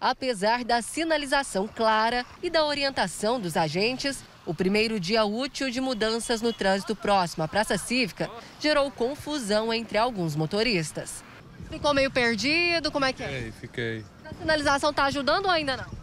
apesar da sinalização clara e da orientação dos agentes, o primeiro dia útil de mudanças no trânsito próximo à Praça Cívica gerou confusão entre alguns motoristas. Ficou meio perdido? Como é que é? Fiquei, fiquei. A sinalização está ajudando ou ainda não?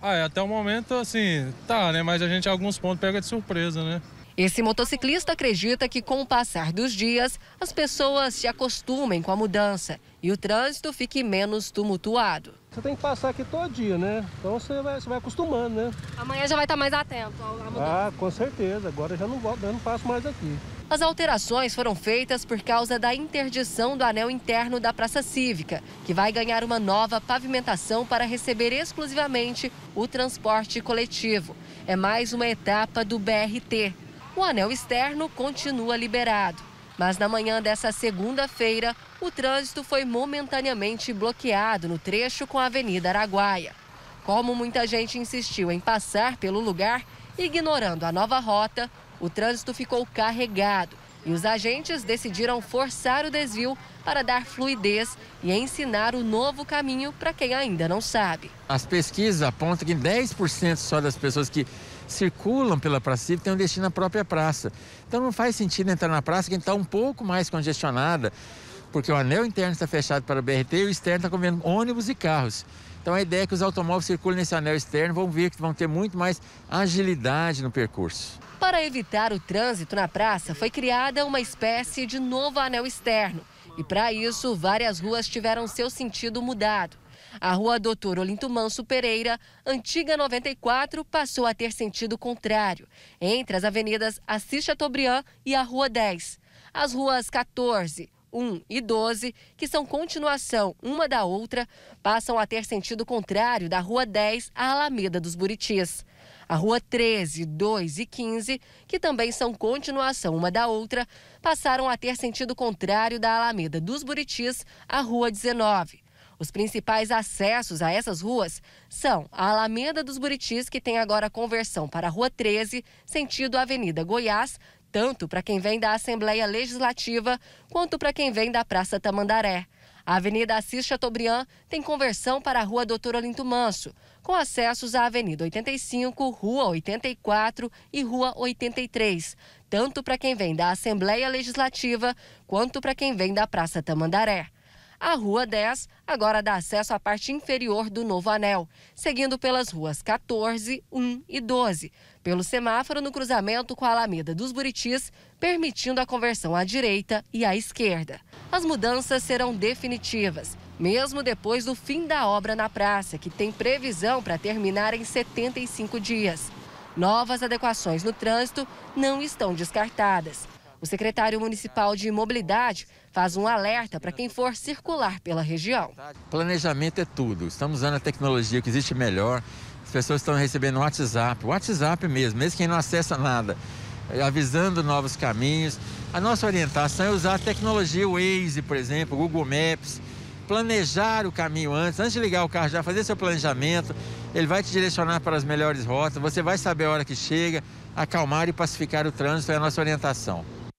Ah, é, até o momento, assim, tá, né? Mas a gente, em alguns pontos, pega de surpresa, né? Esse motociclista acredita que, com o passar dos dias, as pessoas se acostumem com a mudança e o trânsito fique menos tumultuado. Você tem que passar aqui todo dia, né? Então você vai, você vai acostumando, né? Amanhã já vai estar tá mais atento à mudança. Ah, com certeza. Agora já não, eu não passo mais aqui. As alterações foram feitas por causa da interdição do anel interno da Praça Cívica, que vai ganhar uma nova pavimentação para receber exclusivamente o transporte coletivo. É mais uma etapa do BRT, o anel externo continua liberado. Mas na manhã dessa segunda-feira, o trânsito foi momentaneamente bloqueado no trecho com a Avenida Araguaia. Como muita gente insistiu em passar pelo lugar, ignorando a nova rota, o trânsito ficou carregado e os agentes decidiram forçar o desvio para dar fluidez e ensinar o novo caminho para quem ainda não sabe. As pesquisas apontam que 10% só das pessoas que circulam pela Praça Cívica têm um destino à própria praça. Então não faz sentido entrar na praça que está um pouco mais congestionada, porque o anel interno está fechado para o BRT e o externo está comendo ônibus e carros. Então a ideia é que os automóveis circulem nesse anel externo, vão ver que vão ter muito mais agilidade no percurso. Para evitar o trânsito na praça, foi criada uma espécie de novo anel externo. E para isso, várias ruas tiveram seu sentido mudado. A rua Doutor Olinto Manso Pereira, antiga 94, passou a ter sentido contrário, entre as avenidas Assis Chateaubriand e a Rua 10. As ruas 14, 1 e 12, que são continuação uma da outra, passam a ter sentido contrário da Rua 10 à Alameda dos Buritis. A Rua 13, 2 e 15, que também são continuação uma da outra, passaram a ter sentido contrário da Alameda dos Buritis à Rua 19. Os principais acessos a essas ruas são a Alameda dos Buritis, que tem agora conversão para a Rua 13, sentido Avenida Goiás, tanto para quem vem da Assembleia Legislativa quanto para quem vem da Praça Tamandaré. A Avenida Assis Chateaubriand tem conversão para a Rua Doutor Olinto Manso, com acessos à Avenida 85, Rua 84 e Rua 83, tanto para quem vem da Assembleia Legislativa quanto para quem vem da Praça Tamandaré a Rua 10 agora dá acesso à parte inferior do novo anel, seguindo pelas ruas 14, 1 e 12, pelo semáforo no cruzamento com a Alameda dos Buritis, permitindo a conversão à direita e à esquerda. As mudanças serão definitivas, mesmo depois do fim da obra na praça, que tem previsão para terminar em 75 dias. Novas adequações no trânsito não estão descartadas. O secretário municipal de mobilidade faz um alerta para quem for circular pela região. Planejamento é tudo. Estamos usando a tecnologia que existe melhor. As pessoas estão recebendo WhatsApp, WhatsApp mesmo, mesmo quem não acessa nada, é, avisando novos caminhos. A nossa orientação é usar a tecnologia Waze, por exemplo, Google Maps, planejar o caminho antes, antes de ligar o carro já, fazer seu planejamento. Ele vai te direcionar para as melhores rotas, você vai saber a hora que chega, acalmar e pacificar o trânsito é a nossa orientação.